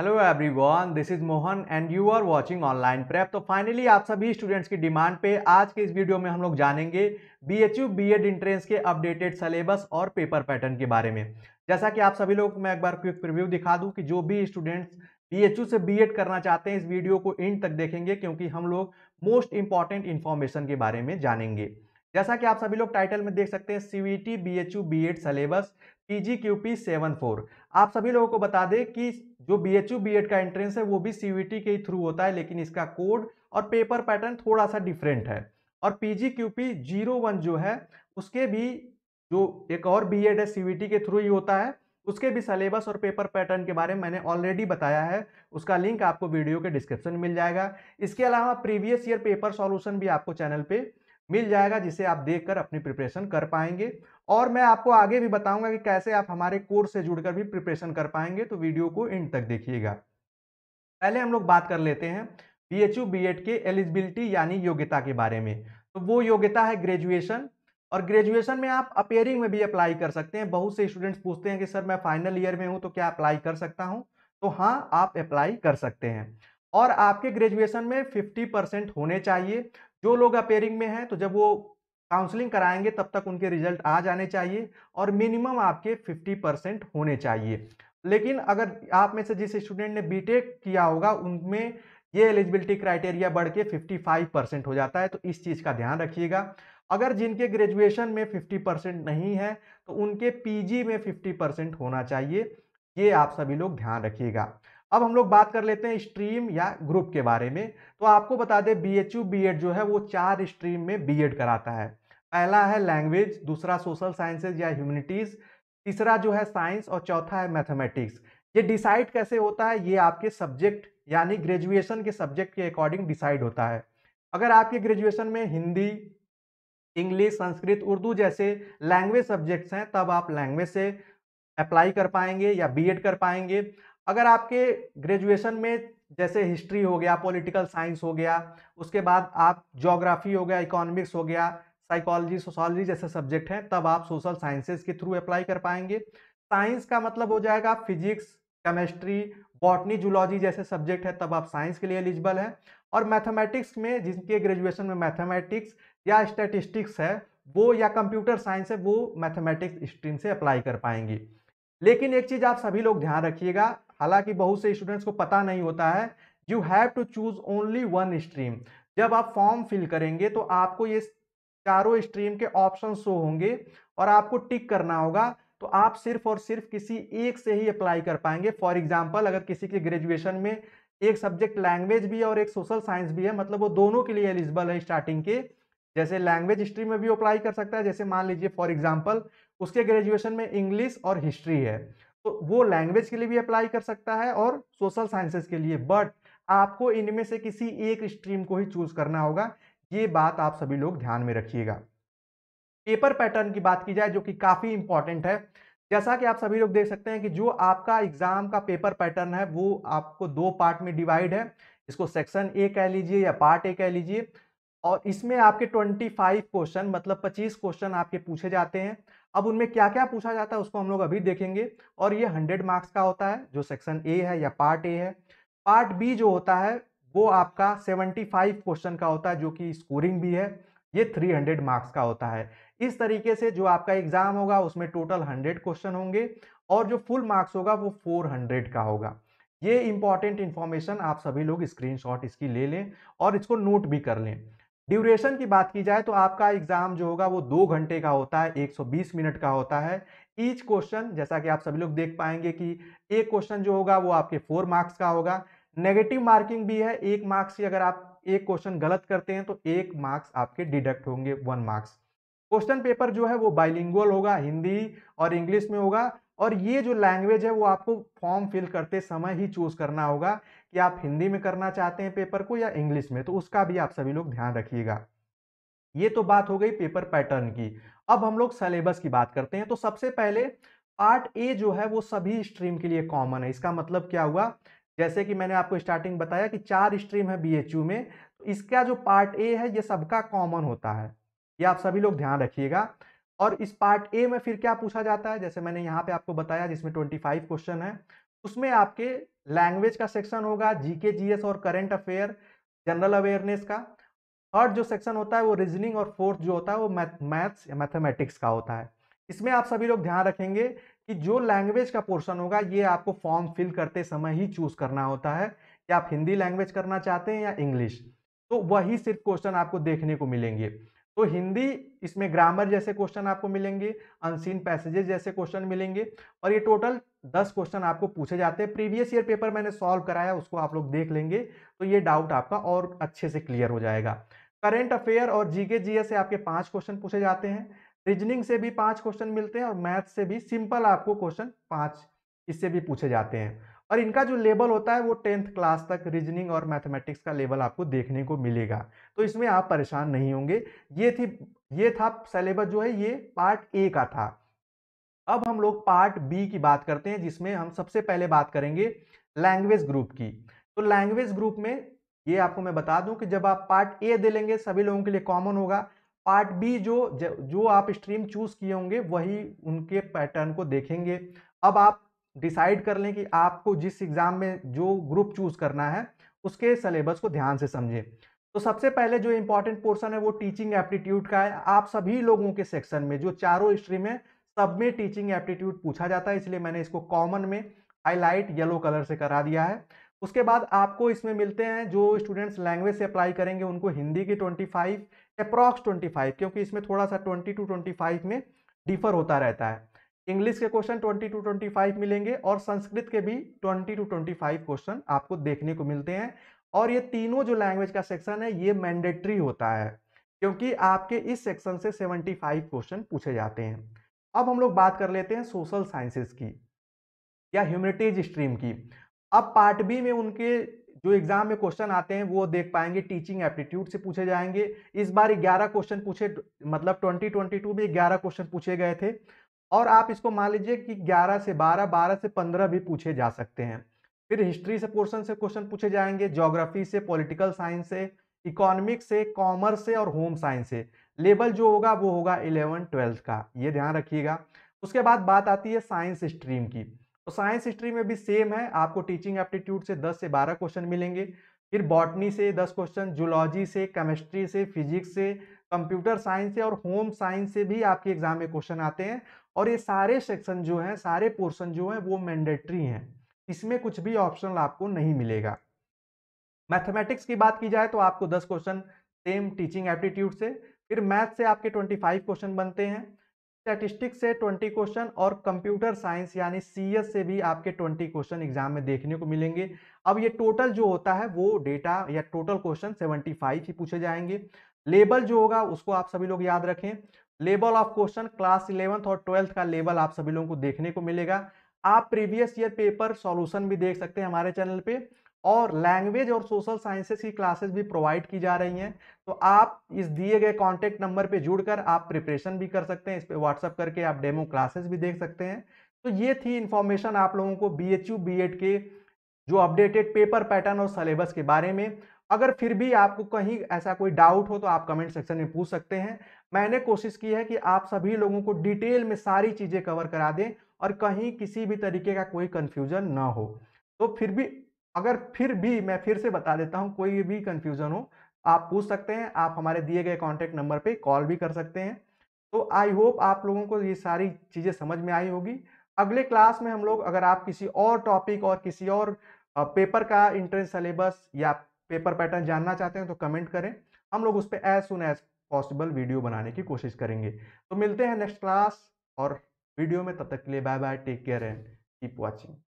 hello everyone this is Mohan and you are watching online prep तो finally आप सभी students की डिमांड पे आज के इस वीडियो में हम लोग जानेंगे B H U B Ed entrance के अपडेटेड सिलेबस और पेपर पैटर्न के बारे में जैसा कि आप सभी लोग मैं एक बार क्विक प्रिव्यू दिखा दूं कि जो भी स्टूडेंट्स बी एच यू से बी एड करना चाहते हैं इस वीडियो को एंड तक देखेंगे क्योंकि हम लोग मोस्ट इंपॉर्टेंट इन्फॉर्मेशन के बारे में जानेंगे जैसा कि आप सभी लोग टाइटल में देख सकते हैं C V T B H U B Ed syllabus P G Q P seven four आप सभी लोगों को बता दें कि जो B H U B Ed का एंट्रेंस है वो भी सी वी टी के थ्रू होता है लेकिन इसका कोड और पेपर पैटर्न थोड़ा सा डिफरेंट है और P G Q P zero one जो है उसके भी जो एक और बी एड है सी वी टी के थ्रू ही होता है उसके भी सिलेबस और पेपर पैटर्न के बारे में मैंने ऑलरेडी बताया है उसका लिंक आपको वीडियो के डिस्क्रिप्शन मिल जाएगा इसके अलावा प्रीवियस ईयर पेपर सॉल्यूशन भी आपको चैनल पे मिल जाएगा जिसे आप देख कर अपनी प्रिपरेशन कर पाएंगे और मैं आपको आगे भी बताऊंगा कि कैसे आप हमारे कोर्स से जुड़कर भी प्रिपरेशन कर पाएंगे तो वीडियो को एंड तक देखिएगा पहले हम लोग बात कर लेते हैं B H U B Ed के एलिजिबिलिटी यानी योग्यता के बारे में तो वो योग्यता है ग्रेजुएशन और ग्रेजुएशन में आप अपेयरिंग में भी अप्लाई कर सकते हैं बहुत से स्टूडेंट्स पूछते हैं कि सर मैं फाइनल ईयर में हूँ तो क्या अप्लाई कर सकता हूँ तो हाँ आप अप्लाई कर सकते हैं और आपके ग्रेजुएशन में 50 परसेंट होने चाहिए जो लोग अपेयरिंग में हैं तो जब वो काउंसलिंग कराएंगे तब तक उनके रिजल्ट आ जाने चाहिए और मिनिमम आपके 50 परसेंट होने चाहिए लेकिन अगर आप में से जिस स्टूडेंट ने बीटेक किया होगा उनमें ये एलिजिबिलिटी क्राइटेरिया बढ़ के 55 परसेंट हो जाता है तो इस चीज़ का ध्यान रखिएगा अगर जिनके ग्रेजुएशन में 50 परसेंट नहीं है तो उनके पी में फिफ्टी परसेंट होना चाहिए ये आप सभी लोग ध्यान रखिएगा अब हम लोग बात कर लेते हैं स्ट्रीम या ग्रुप के बारे में तो आपको बता दें B H U B Ed जो है वो चार स्ट्रीम में बी एड कराता है पहला है लैंग्वेज दूसरा सोशल साइंसेज या ह्यूमनिटीज़ तीसरा जो है साइंस और चौथा है मैथमेटिक्स ये डिसाइड कैसे होता है ये आपके सब्जेक्ट यानी ग्रेजुएशन के सब्जेक्ट के अकॉर्डिंग डिसाइड होता है अगर आपके ग्रेजुएशन में हिंदी इंग्लिश संस्कृत उर्दू जैसे लैंग्वेज सब्जेक्ट्स हैं तब आप लैंग्वेज से अप्लाई कर पाएंगे या बीएड कर पाएंगे अगर आपके ग्रेजुएशन में जैसे हिस्ट्री हो गया पॉलिटिकल साइंस हो गया उसके बाद आप जोग्राफी हो गया इकोनॉमिक्स हो गया साइकोलॉजी सोशोलॉजी जैसे सब्जेक्ट हैं तब आप सोशल साइंसेज के थ्रू अप्लाई कर पाएंगे साइंस का मतलब हो जाएगा फिजिक्स केमिस्ट्री बॉटनी जूलॉजी जैसे सब्जेक्ट है तब आप साइंस के लिए एलिजिबल हैं और मैथमेटिक्स में जिनके ग्रेजुएशन में मैथमेटिक्स या स्टेटिस्टिक्स है वो या कंप्यूटर साइंस है वो मैथमेटिक्स स्ट्रीम से अप्लाई कर पाएंगे लेकिन एक चीज़ आप सभी लोग ध्यान रखिएगा हालांकि बहुत से स्टूडेंट्स को पता नहीं होता है you have to choose only one stream जब आप फॉर्म फिल करेंगे तो आपको ये चारों स्ट्रीम के ऑप्शन शो होंगे और आपको टिक करना होगा तो आप सिर्फ और सिर्फ किसी एक से ही अप्लाई कर पाएंगे फॉर एग्जाम्पल अगर किसी के ग्रेजुएशन में एक सब्जेक्ट लैंग्वेज भी है और एक सोशल साइंस भी है मतलब वो दोनों के लिए एलिजिबल है स्टार्टिंग के जैसे लैंग्वेज हिस्ट्री में भी अप्लाई कर सकता है जैसे मान लीजिए फॉर एग्जाम्पल उसके ग्रेजुएशन में इंग्लिश और हिस्ट्री है तो वो लैंग्वेज के लिए भी अप्लाई कर सकता है और सोशल साइंसेस के लिए बट आपको इनमें से किसी एक स्ट्रीम को ही चूज करना होगा ये बात आप सभी लोग ध्यान में रखिएगा पेपर पैटर्न की बात की जाए जो कि काफ़ी इंपॉर्टेंट है जैसा कि आप सभी लोग देख सकते हैं कि जो आपका एग्जाम का पेपर पैटर्न है वो आपको दो पार्ट में डिवाइड है इसको सेक्शन ए कह लीजिए या पार्ट ए कह लीजिए और इसमें आपके 25 क्वेश्चन मतलब 25 क्वेश्चन आपके पूछे जाते हैं अब उनमें क्या क्या पूछा जाता है उसको हम लोग अभी देखेंगे और ये हंड्रेड मार्क्स का होता है जो सेक्शन ए है या पार्ट ए है पार्ट बी जो होता है वो आपका सेवेंटी फाइव क्वेश्चन का होता है जो कि स्कोरिंग भी है ये थ्री हंड्रेड मार्क्स का होता है इस तरीके से जो आपका एग्जाम होगा उसमें टोटल हंड्रेड क्वेश्चन होंगे और जो फुल मार्क्स होगा वो फोर हंड्रेड का होगा ये इंपॉर्टेंट इन्फॉर्मेशन आप सभी लोग स्क्रीन इसकी ले लें और इसको नोट भी कर लें ड्यूरेशन की बात की जाए तो आपका एग्जाम जो होगा वो दो घंटे का होता है 120 मिनट का होता है ईच क्वेश्चन जैसा कि आप सभी लोग देख पाएंगे कि एक क्वेश्चन जो होगा वो आपके फोर मार्क्स का होगा नेगेटिव मार्किंग भी है एक मार्क्स की अगर आप एक क्वेश्चन गलत करते हैं तो एक मार्क्स आपके डिडक्ट होंगे वन मार्क्स क्वेश्चन पेपर जो है वो बाइलिंगुअल होगा हिंदी और इंग्लिश में होगा और ये जो लैंग्वेज है वो आपको फॉर्म फिल करते समय ही चूज़ करना होगा कि आप हिंदी में करना चाहते हैं पेपर को या इंग्लिश में तो उसका भी आप सभी लोग ध्यान रखिएगा ये तो बात हो गई पेपर पैटर्न की अब हम लोग सलेबस की बात करते हैं तो सबसे पहले पार्ट ए जो है वो सभी स्ट्रीम के लिए कॉमन है इसका मतलब क्या हुआ जैसे कि मैंने आपको स्टार्टिंग बताया कि चार स्ट्रीम है बीएचयू में तो इसका जो पार्ट ए है ये सबका कॉमन होता है ये आप सभी लोग ध्यान रखिएगा और इस पार्ट ए में फिर क्या पूछा जाता है जैसे मैंने यहाँ पे आपको बताया जिसमें 25 क्वेश्चन है उसमें आपके लैंग्वेज का सेक्शन होगा जीके जीएस और करेंट अफेयर जनरल अवेयरनेस का थर्ड जो सेक्शन होता है वो रीजनिंग और फोर्थ जो होता है वो मैथ्स या मैथमेटिक्स का होता है इसमें आप सभी लोग ध्यान रखेंगे कि जो लैंग्वेज का पोर्शन होगा ये आपको फॉर्म फिल करते समय ही चूज करना होता है कि आप हिंदी लैंग्वेज करना चाहते हैं या इंग्लिश तो वही सिर्फ क्वेश्चन आपको देखने को मिलेंगे तो हिंदी इसमें ग्रामर जैसे क्वेश्चन आपको मिलेंगे अनसीन पैसेजेस जैसे क्वेश्चन मिलेंगे और ये टोटल दस क्वेश्चन आपको पूछे जाते हैं प्रीवियस ईयर पेपर मैंने सॉल्व कराया उसको आप लोग देख लेंगे तो ये डाउट आपका और अच्छे से क्लियर हो जाएगा करेंट अफेयर और जीके जी से आपके पाँच क्वेश्चन पूछे जाते हैं रीजनिंग से भी पाँच क्वेश्चन मिलते हैं और मैथ से भी सिंपल आपको क्वेश्चन पाँच इससे भी पूछे जाते हैं और इनका जो लेवल होता है वो टेंथ क्लास तक रीजनिंग और मैथमेटिक्स का लेवल आपको देखने को मिलेगा तो इसमें आप परेशान नहीं होंगे ये थी ये था सिलेबस जो है ये पार्ट ए का था अब हम लोग पार्ट बी की बात करते हैं जिसमें हम सबसे पहले बात करेंगे लैंग्वेज ग्रुप की तो लैंग्वेज ग्रुप में ये आपको मैं बता दूं कि जब आप पार्ट ए दे लेंगे सभी लोगों के लिए कॉमन होगा पार्ट बी जो जो आप स्ट्रीम चूज किए होंगे वही उनके पैटर्न को देखेंगे अब आप डिसाइड कर लें कि आपको जिस एग्ज़ाम में जो ग्रुप चूज़ करना है उसके सलेबस को ध्यान से समझें तो सबसे पहले जो इम्पोर्टेंट पोर्सन है वो टीचिंग एप्टीट्यूड का है आप सभी लोगों के सेक्शन में जो चारों हिस्ट्री में सब में टीचिंग एप्टीट्यूड पूछा जाता है इसलिए मैंने इसको कॉमन में हाईलाइट येलो कलर से करा दिया है उसके बाद आपको इसमें मिलते हैं जो स्टूडेंट्स लैंग्वेज से अप्लाई करेंगे उनको हिंदी की 25 फाइव अप्रॉक्स ट्वेंटी क्योंकि इसमें थोड़ा सा 20 टू 25 में डिफर होता रहता है इंग्लिश के क्वेश्चन 20 टू 25 मिलेंगे और संस्कृत के भी 20 टू 25 क्वेश्चन आपको देखने को मिलते हैं और ये तीनों जो लैंग्वेज का सेक्शन है ये मैंडेटरी होता है क्योंकि आपके इस सेक्शन से 75 क्वेश्चन पूछे जाते हैं अब हम लोग बात कर लेते हैं सोशल साइंसेज की या ह्यूमनिटीज स्ट्रीम की अब पार्ट बी में उनके जो एग्जाम में क्वेश्चन आते हैं वो देख पाएंगे टीचिंग एप्टीट्यूड से पूछे जाएंगे इस बार ग्यारह क्वेश्चन पूछे मतलब ट्वेंटी ट्वेंटी टू में ग्यारह क्वेश्चन पूछे गए थे और आप इसको मान लीजिए कि 11 से 12, 12 से 15 भी पूछे जा सकते हैं फिर हिस्ट्री से पोर्शन से क्वेश्चन पूछे जाएंगे जोग्राफी से पॉलिटिकल साइंस से इकोनॉमिक्स से कॉमर्स से और होम साइंस से लेवल जो होगा वो होगा इलेवन ट्वेल्थ का ये ध्यान रखिएगा उसके बाद बात आती है साइंस स्ट्रीम की तो साइंस स्ट्रीम में भी सेम है आपको टीचिंग एप्टीट्यूड से दस से बारह क्वेश्चन मिलेंगे फिर बॉटनी से दस क्वेश्चन जूलॉजी से केमिस्ट्री से फिजिक्स से कंप्यूटर साइंस से और होम साइंस से भी आपके एग्जाम में क्वेश्चन आते हैं और ये सारे सेक्शन जो हैं सारे पोर्शन जो हैं वो मैंडेटरी हैं इसमें कुछ भी ऑप्शनल आपको नहीं मिलेगा मैथमेटिक्स की बात की जाए तो आपको 10 क्वेश्चन सेम टीचिंग एप्टीट्यूड से फिर मैथ से आपके 25 क्वेश्चन बनते हैं स्टैटिस्टिक्स से 20 क्वेश्चन और कंप्यूटर साइंस यानी सी से भी आपके 20 क्वेश्चन एग्जाम में देखने को मिलेंगे अब ये टोटल जो होता है वो डेटा या टोटल क्वेश्चन 75 ही पूछे जाएंगे लेबल जो होगा उसको आप सभी लोग याद रखें level of question class eleventh और ट्वेल्थ का लेवल आप सभी लोगों को देखने को मिलेगा आप प्रीवियस ईयर पेपर सॉल्यूशन भी देख सकते हैं हमारे चैनल पे और लैंग्वेज और सोशल साइंसेस की क्लासेस भी प्रोवाइड की जा रही हैं तो आप इस दिए गए कॉन्टैक्ट नंबर पे जुड़कर आप प्रिपरेशन भी कर सकते हैं इस पर व्हाट्सअप करके आप डेमो क्लासेस भी देख सकते हैं तो ये थी इन्फॉर्मेशन आप लोगों को बी एच के जो अपडेटेड पेपर पैटर्न और सलेबस के बारे में अगर फिर भी आपको कहीं ऐसा कोई डाउट हो तो आप कमेंट सेक्शन में पूछ सकते हैं मैंने कोशिश की है कि आप सभी लोगों को डिटेल में सारी चीज़ें कवर करा दें और कहीं किसी भी तरीके का कोई कन्फ्यूजन ना हो तो फिर भी अगर फिर भी मैं फिर से बता देता हूँ कोई भी कन्फ्यूज़न हो आप पूछ सकते हैं आप हमारे दिए गए कॉन्टैक्ट नंबर पर कॉल भी कर सकते हैं तो आई होप आप लोगों को ये सारी चीज़ें समझ में आई होगी अगले क्लास में हम लोग अगर आप किसी और टॉपिक और किसी और पेपर का इंट्रेंस सिलेबस या पेपर पैटर्न जानना चाहते हैं तो कमेंट करें हम लोग उस पर as soon as possible video बनाने की कोशिश करेंगे तो मिलते हैं नेक्स्ट क्लास और वीडियो में तब तक के लिए bye bye take care and keep watching